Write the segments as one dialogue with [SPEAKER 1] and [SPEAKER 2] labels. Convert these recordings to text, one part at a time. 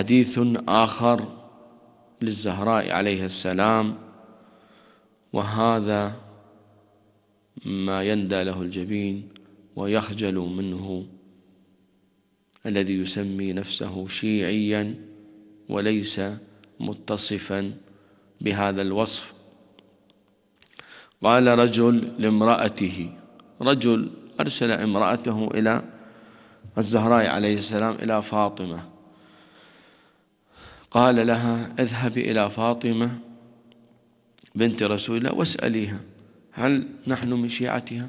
[SPEAKER 1] حديث آخر للزهراء عليه السلام وهذا ما يندى له الجبين ويخجل منه الذي يسمي نفسه شيعيا وليس متصفا بهذا الوصف قال رجل لامرأته رجل أرسل امرأته إلى الزهراء عليه السلام إلى فاطمة قال لها اذهبي إلى فاطمة بنت رسول الله واسأليها هل نحن من شيعتها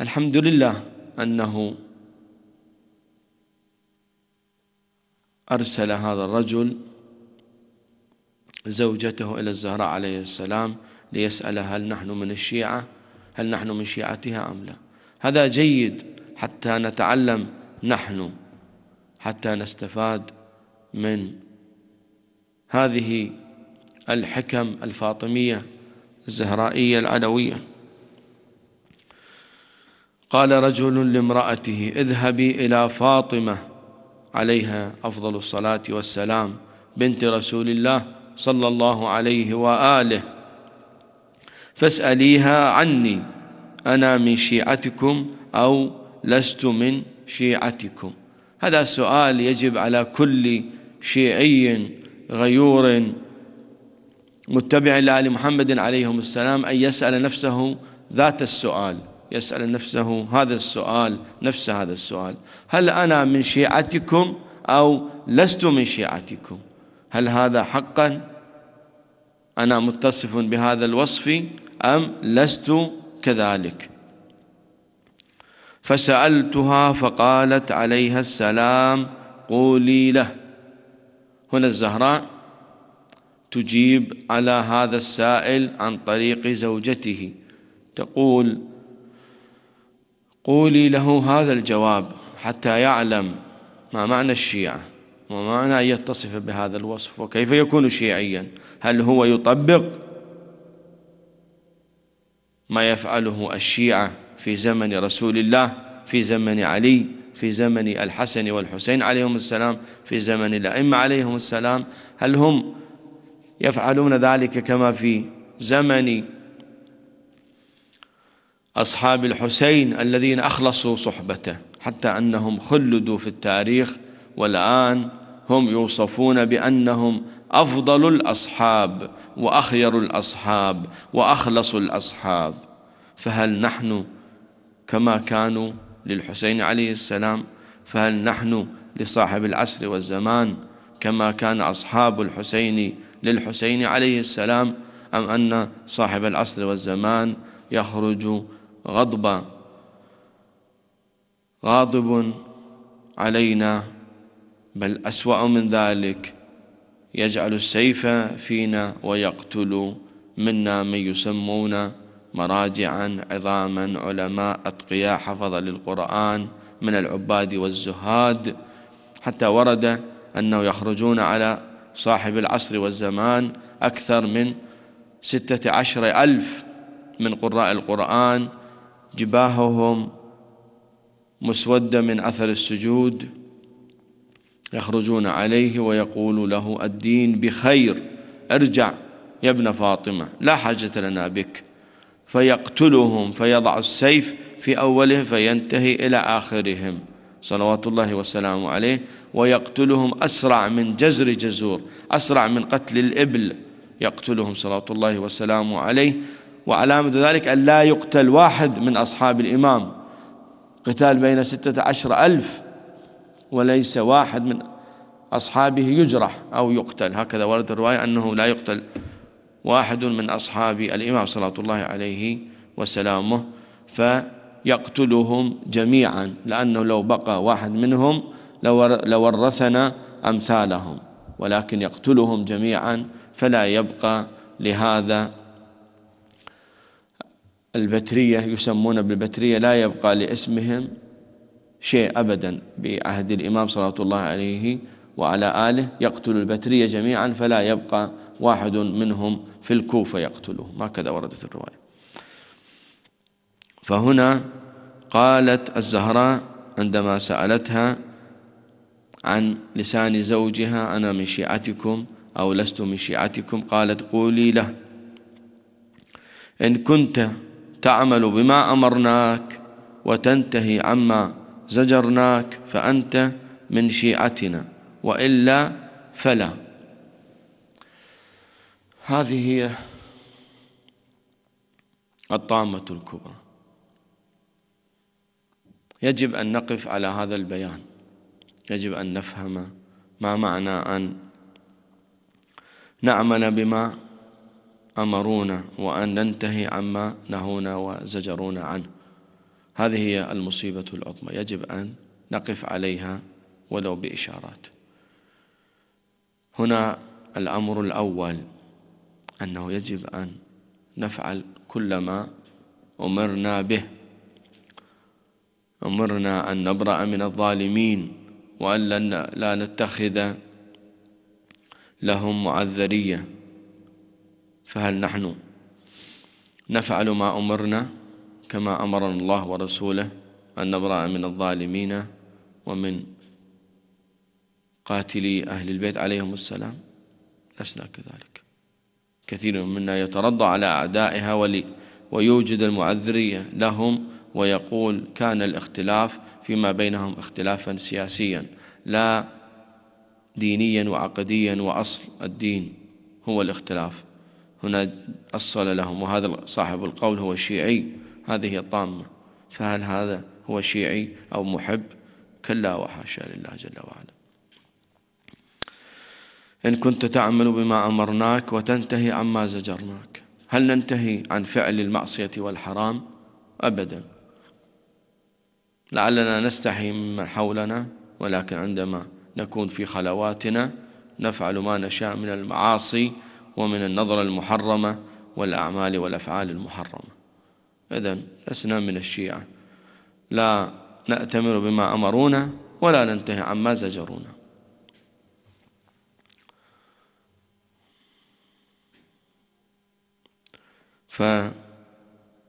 [SPEAKER 1] الحمد لله أنه أرسل هذا الرجل زوجته إلى الزهراء عليه السلام ليسألها هل نحن من الشيعة هل نحن من شيعتها أم لا هذا جيد حتى نتعلم نحن حتى نستفاد من هذه الحكم الفاطمية الزهرائية العلوية قال رجل لامرأته اذهبي إلى فاطمة عليها أفضل الصلاة والسلام بنت رسول الله صلى الله عليه وآله فاسأليها عني أنا من شيعتكم أو لست من شيعتكم هذا سؤال يجب على كل شيعي غيور متبع لآل محمد عليهم السلام أن يسأل نفسه ذات السؤال يسأل نفسه هذا السؤال نفس هذا السؤال هل أنا من شيعتكم أو لست من شيعتكم هل هذا حقا أنا متصف بهذا الوصف أم لست كذلك فسألتها فقالت عليها السلام قولي له هنا الزهراء تجيب على هذا السائل عن طريق زوجته تقول قولي له هذا الجواب حتى يعلم ما معنى الشيعة وما معنى أن يتصف بهذا الوصف وكيف يكون شيعيا هل هو يطبق ما يفعله الشيعة في زمن رسول الله في زمن علي في زمن الحسن والحسين عليهم السلام في زمن الأئمة عليهم السلام هل هم يفعلون ذلك كما في زمن أصحاب الحسين الذين أخلصوا صحبته حتى أنهم خلدوا في التاريخ والآن هم يوصفون بأنهم أفضل الأصحاب وأخير الأصحاب وأخلص الأصحاب فهل نحن كما كانوا للحسين عليه السلام فهل نحن لصاحب العصر والزمان كما كان أصحاب الحسين للحسين عليه السلام أم أن صاحب العصر والزمان يخرج غضبا غاضب علينا بل أسوأ من ذلك يجعل السيف فينا ويقتل منا من يسمون مراجعا عظاما علماء أتقياء حفظ للقرآن من العباد والزهاد حتى ورد أنه يخرجون على صاحب العصر والزمان أكثر من ستة عشر ألف من قراء القرآن جباههم مسودة من أثر السجود يخرجون عليه ويقول له الدين بخير ارجع يا ابن فاطمة لا حاجة لنا بك فيقتلهم فيضع السيف في أولهم فينتهي إلى آخرهم صلوات الله وسلامه عليه ويقتلهم أسرع من جزر جزور أسرع من قتل الإبل يقتلهم صلوات الله وسلامه عليه وعلامة ذلك أن لا يقتل واحد من أصحاب الإمام قتال بين ستة عشر ألف وليس واحد من أصحابه يجرح أو يقتل هكذا ورد الرواية أنه لا يقتل واحد من أصحاب الإمام صلى الله عليه وسلامه فيقتلهم جميعا لأنه لو بقى واحد منهم لورثنا أمثالهم ولكن يقتلهم جميعا فلا يبقى لهذا البترية يسمون بالبترية لا يبقى لاسمهم شيء أبدا بعهد الإمام صلى الله عليه وعلى آله يقتل البترية جميعا فلا يبقى واحد منهم في الكوفة كذا هكذا وردت الرواية فهنا قالت الزهراء عندما سألتها عن لسان زوجها أنا من شيعتكم أو لست من شيعتكم قالت قولي له إن كنت تعمل بما أمرناك وتنتهي عما زجرناك فأنت من شيعتنا وإلا فلا هذه هي الطامة الكبرى يجب أن نقف على هذا البيان يجب أن نفهم ما معنى أن نعمل بما أمرونا وأن ننتهي عما نهونا وزجرونا عنه هذه هي المصيبة العظمى يجب أن نقف عليها ولو بإشارات هنا الأمر الأول أنه يجب أن نفعل كل ما أمرنا به أمرنا أن نبرأ من الظالمين وأن لا نتخذ لهم معذرية فهل نحن نفعل ما أمرنا كما أمرنا الله ورسوله أن نبرأ من الظالمين ومن قاتلي أهل البيت عليهم السلام لسنا كذلك كثير منا يترضى على أعدائها ولي ويوجد المعذرية لهم ويقول كان الاختلاف فيما بينهم اختلافا سياسيا لا دينيا وعقديا وأصل الدين هو الاختلاف هنا أصل لهم وهذا صاحب القول هو شيعي هذه طامة فهل هذا هو شيعي أو محب كلا وحاشا لله جل وعلا إن كنت تعمل بما أمرناك وتنتهي عما زجرناك هل ننتهي عن فعل المعصية والحرام؟ أبدا لعلنا نستحي ممن حولنا ولكن عندما نكون في خلواتنا نفعل ما نشاء من المعاصي ومن النظرة المحرمة والأعمال والأفعال المحرمة إذا لسنا من الشيعة لا نأتمر بما أمرونا ولا ننتهي عما زجرونا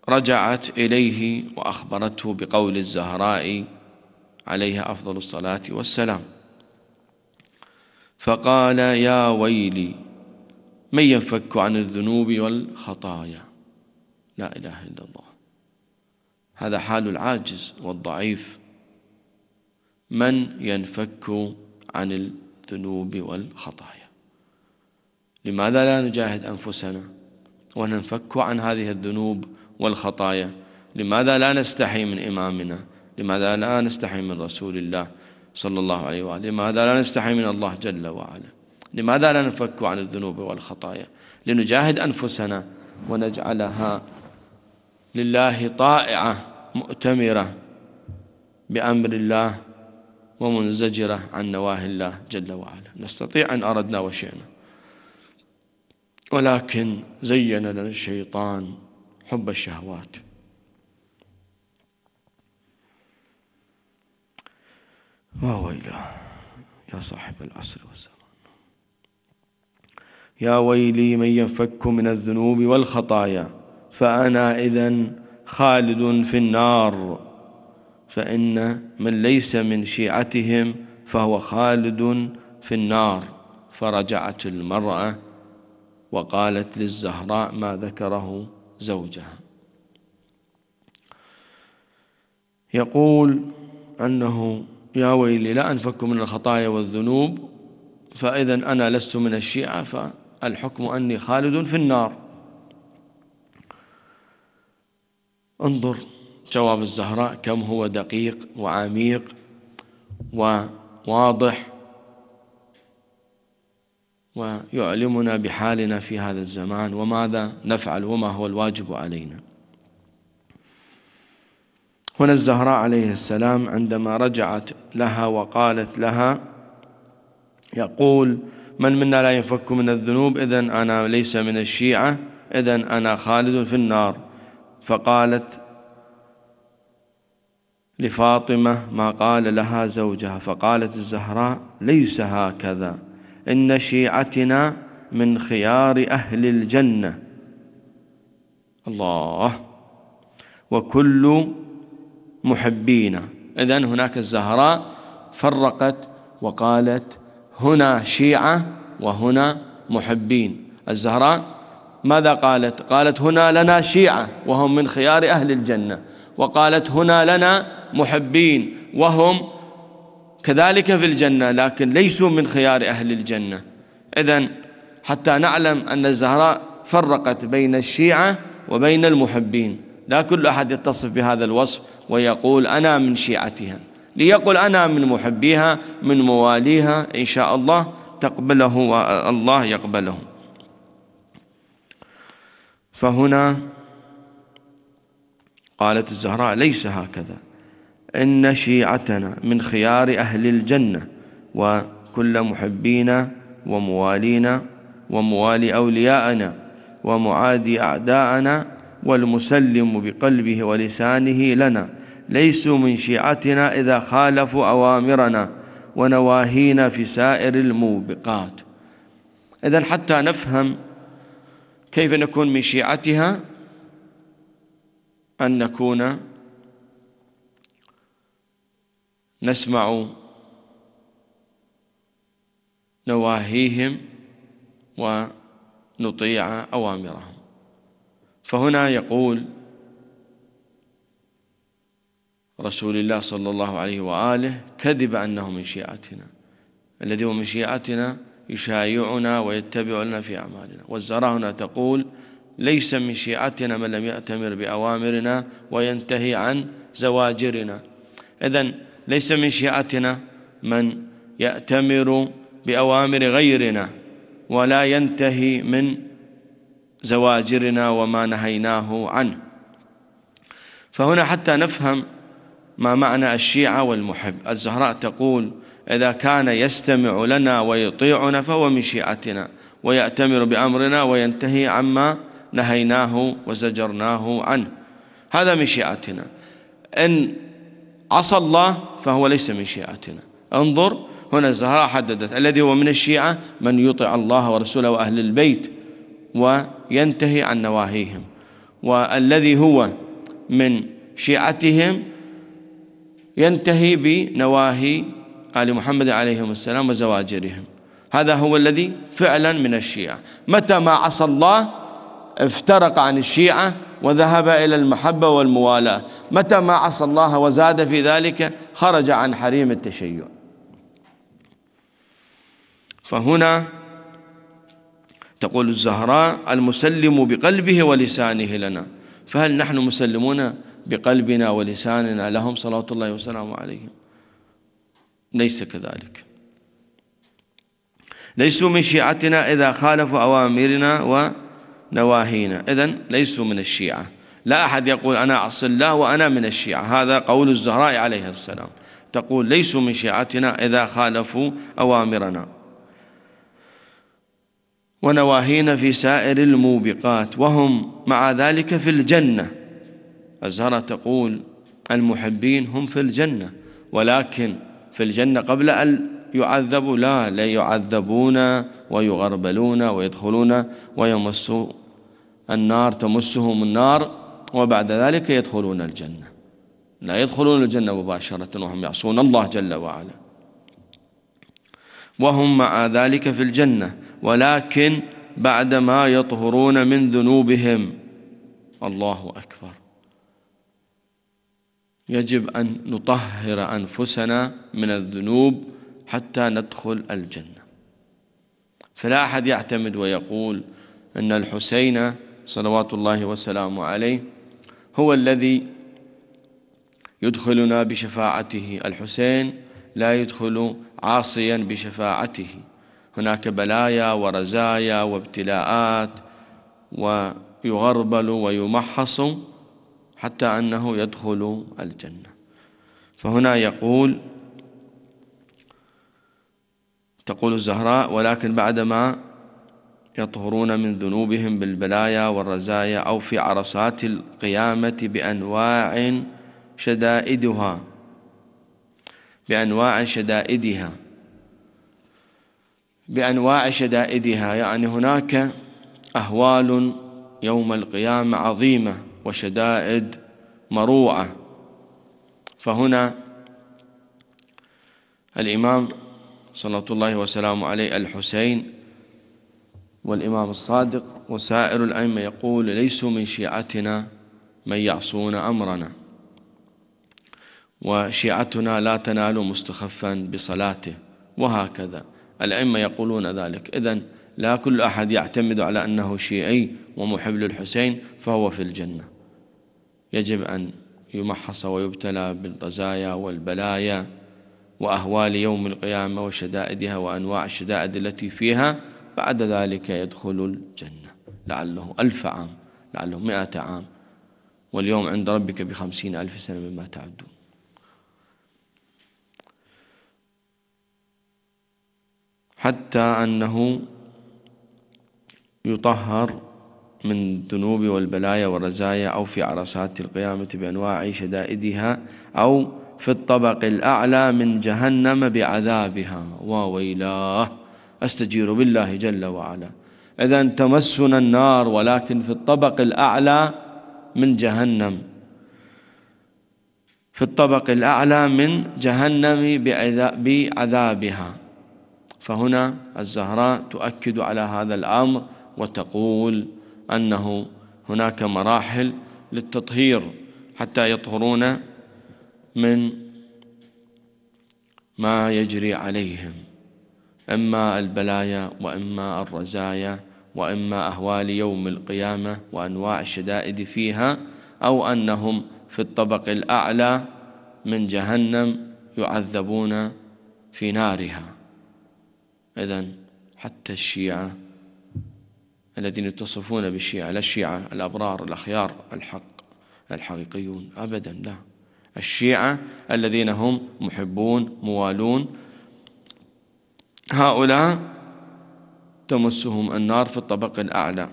[SPEAKER 1] فرجعت إليه وأخبرته بقول الزهراء عليها أفضل الصلاة والسلام فقال يا ويلي من ينفك عن الذنوب والخطايا لا إله إلا الله هذا حال العاجز والضعيف من ينفك عن الذنوب والخطايا لماذا لا نجاهد أنفسنا وننفك عن هذه الذنوب والخطايا لماذا لا نستحي من إمامنا لماذا لا نستحي من رسول الله صلى الله عليه وآله لماذا لا نستحي من الله جل وعلا لماذا لا ننفك عن الذنوب والخطايا لنجاهد أنفسنا ونجعلها لله طائعة مؤتمرة بأمر الله ومنزجرة عن نواهي الله جل وعلا نستطيع أن أردنا وشئنا ولكن زين لنا الشيطان حب الشهوات وويله يا صاحب العصر والزمان يا ويلي من ينفك من الذنوب والخطايا فأنا إذا خالد في النار فإن من ليس من شيعتهم فهو خالد في النار فرجعت المرأة وقالت للزهراء ما ذكره زوجها يقول أنه يا ويلي لا أنفك من الخطايا والذنوب فإذا أنا لست من الشيعة فالحكم أني خالد في النار انظر جواب الزهراء كم هو دقيق وعميق وواضح ويعلمنا بحالنا في هذا الزمان وماذا نفعل وما هو الواجب علينا هنا الزهراء عليه السلام عندما رجعت لها وقالت لها يقول من منا لا ينفك من الذنوب إذا أنا ليس من الشيعة إذا أنا خالد في النار فقالت لفاطمة ما قال لها زوجها فقالت الزهراء ليس هكذا إن شيعتنا من خيار أهل الجنة الله وكل محبينا إذا هناك الزهراء فرقت وقالت هنا شيعة وهنا محبين الزهراء ماذا قالت قالت هنا لنا شيعة وهم من خيار أهل الجنة وقالت هنا لنا محبين وهم كذلك في الجنة لكن ليسوا من خيار أهل الجنة إذا حتى نعلم أن الزهراء فرقت بين الشيعة وبين المحبين لا كل أحد يتصف بهذا الوصف ويقول أنا من شيعتها ليقل أنا من محبيها من مواليها إن شاء الله تقبله والله يقبله فهنا قالت الزهراء ليس هكذا إن شيعتنا من خيار أهل الجنة وكل محبينا وموالينا وموالي أولياءنا ومعادي أعداءنا والمسلم بقلبه ولسانه لنا ليسوا من شيعتنا إذا خالفوا أوامرنا ونواهينا في سائر الموبقات إذا حتى نفهم كيف نكون من شيعتها أن نكون نسمع نواهيهم ونطيع أوامرهم فهنا يقول رسول الله صلى الله عليه وآله كذب أنه من شيعتنا الذي هو من شيعتنا يشايعنا ويتبع لنا في أعمالنا والزهراء هنا تقول ليس من شيعتنا من لم يأتمر بأوامرنا وينتهي عن زواجرنا إذا ليس من شيعتنا من يأتمر بأوامر غيرنا ولا ينتهي من زواجرنا وما نهيناه عنه فهنا حتى نفهم ما معنى الشيعة والمحب الزهراء تقول إذا كان يستمع لنا ويطيعنا فهو من شيعتنا ويأتمر بأمرنا وينتهي عما نهيناه وزجرناه عنه هذا من شيعتنا إن عصى الله فهو ليس من شيعتنا انظر هنا الزهراء حددت الذي هو من الشيعة من يطع الله ورسوله وأهل البيت وينتهي عن نواهيهم والذي هو من شيعتهم ينتهي بنواهي آل محمد عليهم السلام وزواجرهم هذا هو الذي فعلا من الشيعة متى ما عصى الله افترق عن الشيعة وذهب إلى المحبة والموالاة متى ما عصى الله وزاد في ذلك خرج عن حريم التشيع فهنا تقول الزهراء المسلم بقلبه ولسانه لنا فهل نحن مسلمون بقلبنا ولساننا لهم صلوات الله وسلامه عليهم ليس كذلك ليسوا من شيعتنا إذا خالفوا أوامرنا و نواهينا إذا ليسوا من الشيعة لا أحد يقول أنا أعصي الله وأنا من الشيعة هذا قول الزهراء عليه السلام تقول ليسوا من شيعتنا إذا خالفوا أوامرنا ونواهينا في سائر الموبقات وهم مع ذلك في الجنة الزهراء تقول المحبين هم في الجنة ولكن في الجنة قبل أن يعذبوا لا ليعذبون ويغربلون ويدخلون ويمسون النار تمسهم النار وبعد ذلك يدخلون الجنة لا يدخلون الجنة مباشرة وهم يعصون الله جل وعلا وهم مع ذلك في الجنة ولكن بعدما يطهرون من ذنوبهم الله أكبر يجب أن نطهر أنفسنا من الذنوب حتى ندخل الجنة فلا أحد يعتمد ويقول أن الحسين صلوات الله وسلامه عليه هو الذي يدخلنا بشفاعته الحسين لا يدخل عاصيا بشفاعته هناك بلايا ورزايا وابتلاءات ويغربل ويمحص حتى أنه يدخل الجنة فهنا يقول تقول الزهراء ولكن بعدما يطهرون من ذنوبهم بالبلايا والرزايا أو في عرصات القيامة بأنواع شدائدها بأنواع شدائدها بأنواع شدائدها يعني هناك أهوال يوم القيامة عظيمة وشدائد مروعة فهنا الإمام صلى الله وسلامه عليه الحسين والإمام الصادق وسائر الأئمة يقول ليسوا من شيعتنا من يعصون أمرنا وشيعتنا لا تنال مستخفا بصلاته وهكذا الأئمة يقولون ذلك إذا لا كل أحد يعتمد على أنه شيعي ومحب للحسين فهو في الجنة يجب أن يمحص ويبتلى بالرزايا والبلايا وأهوال يوم القيامة وشدائدها وأنواع الشدائد التي فيها بعد ذلك يدخل الجنة لعله ألف عام لعله مئة عام واليوم عند ربك بخمسين ألف سنة مما تعدون حتى أنه يطهر من الذنوب والبلايا والرزايا أو في عرصات القيامة بأنواع شدائدها أو في الطبق الأعلى من جهنم بعذابها وويلاه أستجير بالله جل وعلا إذا تمسنا النار ولكن في الطبق الأعلى من جهنم في الطبق الأعلى من جهنم بعذابها فهنا الزهراء تؤكد على هذا الأمر وتقول أنه هناك مراحل للتطهير حتى يطهرون من ما يجري عليهم إما البلايا وإما الرزايا وإما أهوال يوم القيامة وأنواع الشدائد فيها أو أنهم في الطبق الأعلى من جهنم يعذبون في نارها إذا حتى الشيعة الذين يتصفون بالشيعة لا الشيعة الأبرار الأخيار الحق الحقيقيون أبدا لا الشيعة الذين هم محبون موالون هؤلاء تمسهم النار في الطبق الأعلى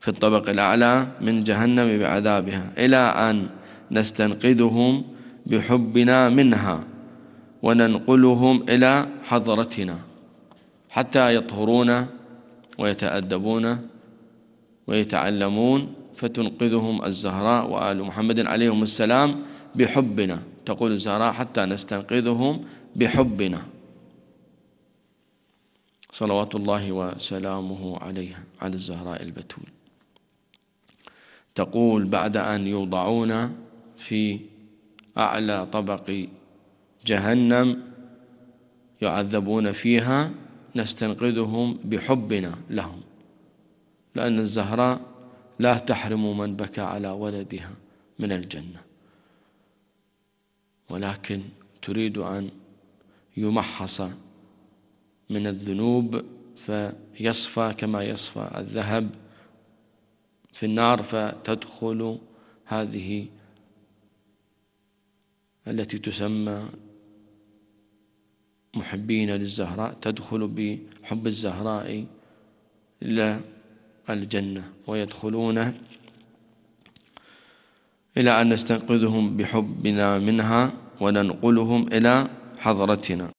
[SPEAKER 1] في الطبق الأعلى من جهنم بعذابها إلى أن نستنقذهم بحبنا منها وننقلهم إلى حضرتنا حتى يطهرون ويتأدبون ويتعلمون فتنقذهم الزهراء وآل محمد عليهم السلام بحبنا تقول الزهراء حتى نستنقذهم بحبنا صلوات الله وسلامه عليها على الزهراء البتول تقول بعد أن يوضعون في أعلى طبق جهنم يعذبون فيها نستنقذهم بحبنا لهم لأن الزهراء لا تحرم من بكى على ولدها من الجنة ولكن تريد أن يمحص من الذنوب فيصفى كما يصفى الذهب في النار فتدخل هذه التي تسمى محبين للزهراء تدخل بحب الزهراء إلى الجنة ويدخلون إلى أن نستنقذهم بحبنا منها وننقلهم إلى حضرتنا